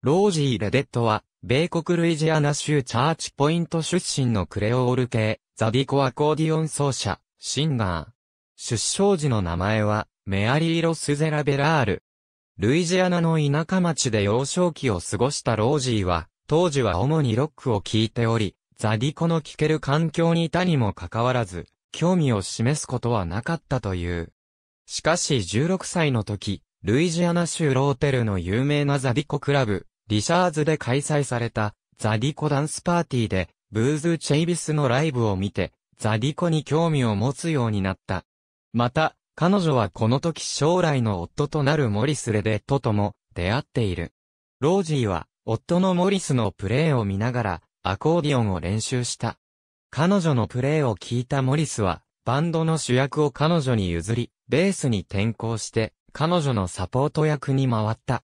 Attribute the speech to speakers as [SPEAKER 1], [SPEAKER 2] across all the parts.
[SPEAKER 1] ロージー・レデットは、米国ルイジアナ州チャーチポイント出身のクレオール系、ザディコアコーディオン奏者、シンガー。出生時の名前は、メアリー・ロスゼラ・ベラール。ルイジアナの田舎町で幼少期を過ごしたロージーは、当時は主にロックを聴いており、ザディコの聴ける環境にいたにもかかわらず、興味を示すことはなかったという。しかし16歳の時、ルイジアナ州ローテルの有名なザディコクラブ、リシャーズで開催された、ザディコダンスパーティーで、ブーズ・チェイビスのライブを見て、ザディコに興味を持つようになった。また、彼女はこの時将来の夫となるモリス・レデットとも出会っている。ロージーは、夫のモリスのプレーを見ながら、アコーディオンを練習した。彼女のプレーを聞いたモリスは、バンドの主役を彼女に譲り、ベースに転向して、彼女のサポート役に回った。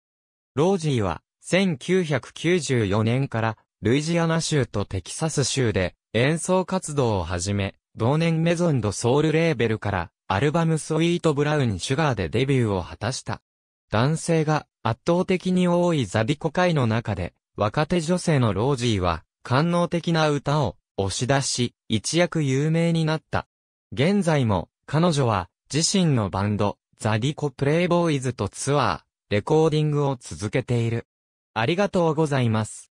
[SPEAKER 1] ロージーは、1994年から、ルイジアナ州とテキサス州で、演奏活動を始め、同年メゾンドソウルレーベルから、アルバムスイートブラウンシュガーでデビューを果たした。男性が圧倒的に多いザディコ界の中で、若手女性のロージーは、官能的な歌を押し出し、一躍有名になった。現在も、彼女は、自身のバンド、ザディコプレイボーイズとツアー、レコーディングを続けている。ありがとうございます。